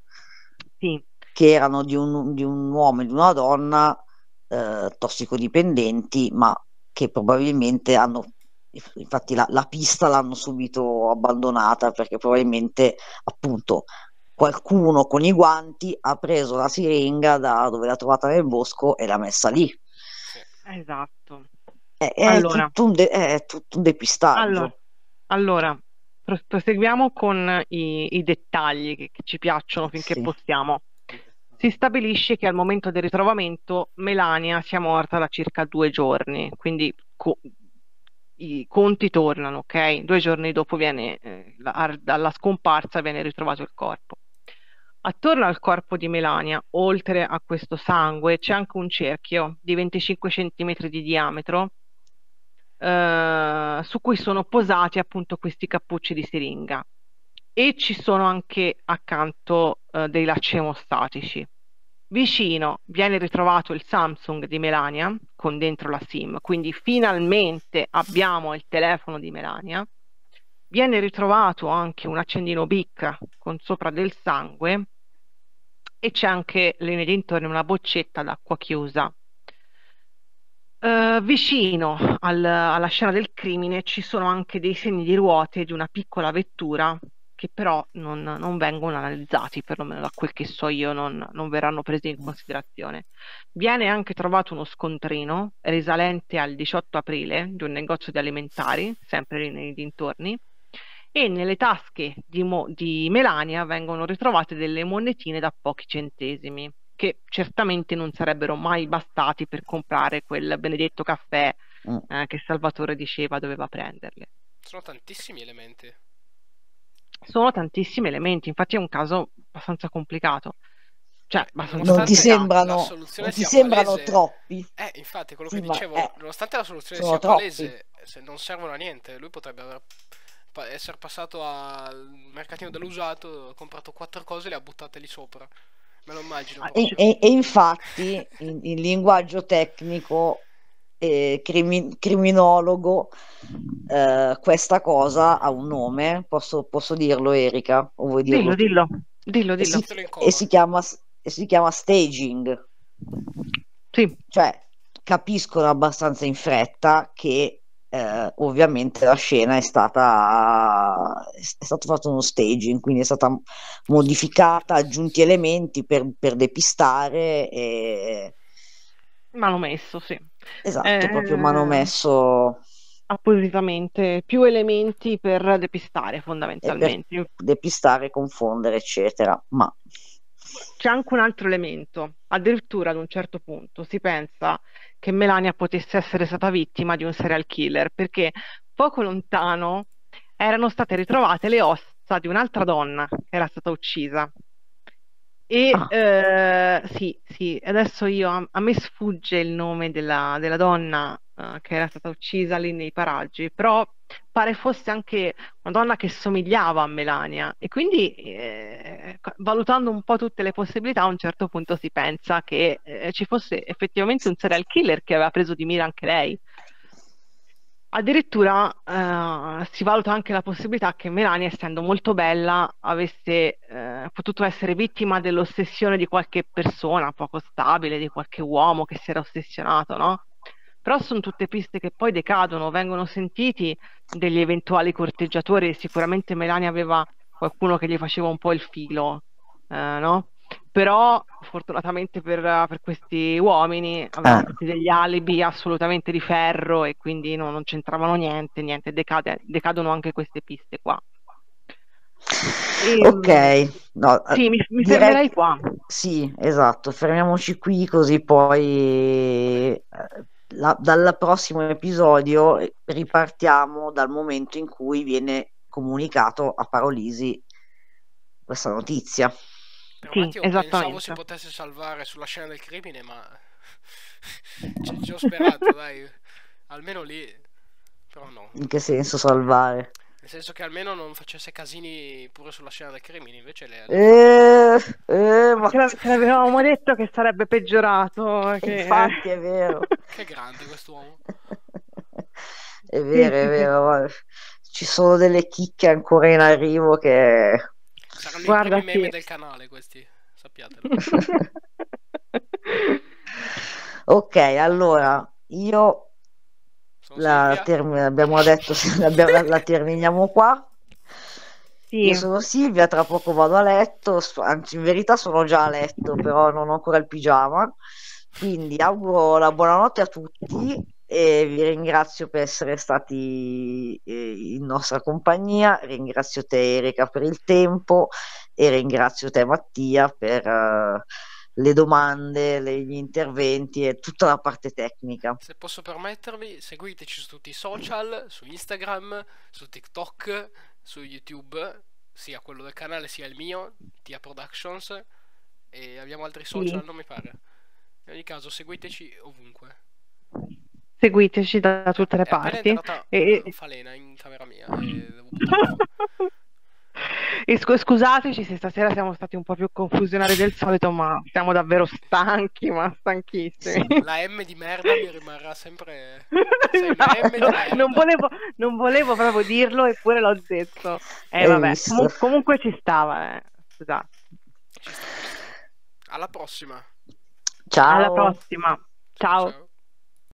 sì. che erano di un, di un, uomo e di una donna eh, tossicodipendenti, ma che probabilmente hanno infatti la, la, pista l'hanno subito abbandonata perché probabilmente appunto qualcuno con i guanti ha preso la siringa da dove l'ha trovata nel bosco e l'ha messa lì. Esatto. È, eh, è allora, tutto, un de- è tutto un depistaggio. Allora, allora proseguiamo con i, i dettagli che, che, ci piacciono finché sì. possiamo. Si stabilisce che al momento del ritrovamento Melania sia morta da circa due giorni, quindi co- i conti tornano, ok? Due giorni dopo viene, eh, la, dalla scomparsa viene ritrovato il corpo. Attorno al corpo di Melania, oltre a questo sangue, c'è anche un cerchio di 25 cm di diametro eh, su cui sono posati appunto questi cappucci di siringa e ci sono anche accanto eh, dei lacci emostatici. Vicino viene ritrovato il Samsung di Melania con dentro la SIM, quindi finalmente abbiamo il telefono di Melania. Viene ritrovato anche un accendino bic con sopra del sangue e c'è anche l'Enedinto in una boccetta d'acqua chiusa. Eh, vicino al, alla scena del crimine ci sono anche dei segni di ruote di una piccola vettura che però non, non vengono analizzati, perlomeno da quel che so io non, non verranno presi in considerazione. Viene anche trovato uno scontrino risalente al 18 aprile di un negozio di alimentari, sempre nei dintorni, e nelle tasche di, Mo- di Melania vengono ritrovate delle monetine da pochi centesimi, che certamente non sarebbero mai bastati per comprare quel benedetto caffè mm. eh, che Salvatore diceva doveva prenderle. Sono tantissimi elementi. Sono tantissimi elementi, infatti è un caso abbastanza complicato. Cioè, eh, non ti sembrano, non ti sembrano palese, troppi. Eh, infatti, quello che dicevo, ma, eh, nonostante la soluzione sia troppi. se non servono a niente, lui potrebbe aver pa- essere passato al mercatino dell'usato, ho comprato quattro cose e le ha buttate lì sopra. Me lo immagino. Ah, e, e, e, infatti, in, in linguaggio tecnico, eh, crimi- criminologo, eh, questa cosa ha un nome, posso, posso dirlo Erika? O vuoi dirlo? Dillo, dillo, dillo, dillo. E, si, e, si chiama, e si chiama staging. Sì. Cioè, capiscono abbastanza in fretta che eh, ovviamente la scena è stata è stato fatto uno staging quindi è stata modificata aggiunti elementi per, per depistare e manomesso sì esatto eh... proprio manomesso appositamente più elementi per depistare fondamentalmente per depistare confondere eccetera ma c'è anche un altro elemento. Addirittura ad un certo punto si pensa che Melania potesse essere stata vittima di un serial killer perché poco lontano erano state ritrovate le ossa di un'altra donna che era stata uccisa. E ah. eh, sì, sì, adesso io a, a, me sfugge il nome della, della donna eh, che era stata uccisa lì nei paraggi, però pare fosse anche una donna che somigliava a Melania e quindi eh, valutando un po' tutte le possibilità a un certo punto si pensa che eh, ci fosse effettivamente un serial killer che aveva preso di mira anche lei. Addirittura eh, si valuta anche la possibilità che Melania, essendo molto bella, avesse eh, potuto essere vittima dell'ossessione di qualche persona poco stabile, di qualche uomo che si era ossessionato, no? però sono tutte piste che poi decadono, vengono sentiti degli eventuali corteggiatori, sicuramente Melania aveva qualcuno che gli faceva un po' il filo, eh, no? Però fortunatamente per, per questi uomini avevano ah. degli alibi assolutamente di ferro e quindi no, non c'entravano niente, niente, decade, decadono anche queste piste qua. E, ehm, ok, no, eh, sì, mi, mi direi... qua. Sì, esatto, fermiamoci qui così poi eh, dal prossimo episodio ripartiamo dal momento in cui viene comunicato a Parolisi questa notizia. Sì, esattamente. Pensavo si potesse salvare sulla scena del crimine, ma <laughs> ci, ci ho sperato, dai, almeno lì, però no. In che senso salvare? Nel senso che almeno non facesse casini pure sulla scena del crimine, invece le... Eh, eh, ma... Ce l'avevamo detto che sarebbe peggiorato. <laughs> Che... Infatti è vero. <laughs> che grande quest'uomo. <laughs> è vero, è vero. Ci sono delle chicche ancora in arrivo che... Saranno Guarda i primi che... meme del canale questi, sappiatelo. ok, allora, io la term- abbiamo detto la, terminiamo qua. Sì. Io sono Silvia, tra poco vado a letto, anzi in verità sono già a letto, però non ho ancora il pigiama. Quindi auguro la buonanotte a tutti e vi ringrazio per essere stati eh, in nostra compagnia, ringrazio te Erika per il tempo e ringrazio te Mattia per... Uh, le domande, le, gli interventi e tutta la parte tecnica. Se posso permettervi, seguiteci su tutti i social, su Instagram, su TikTok, su YouTube, sia quello del canale sia il mio, Tia Productions, e abbiamo altri social, sì. non mi pare. In ogni caso, seguiteci ovunque. Seguiteci da tutte le è parti. È andata e... falena in camera mia. E devo <laughs> E scusateci se stasera siamo stati un po' più confusionari del solito, ma siamo davvero stanchi, ma stanchissimi. Sì, la M di merda mi rimarrà sempre... Cioè, <laughs> no, non, volevo, non, volevo, proprio dirlo, eppure l'ho detto. Eh, Hai vabbè, Com- comunque ci stava, eh. Scusate. Alla prossima. Ciao. Alla prossima. Ciao. Ciao.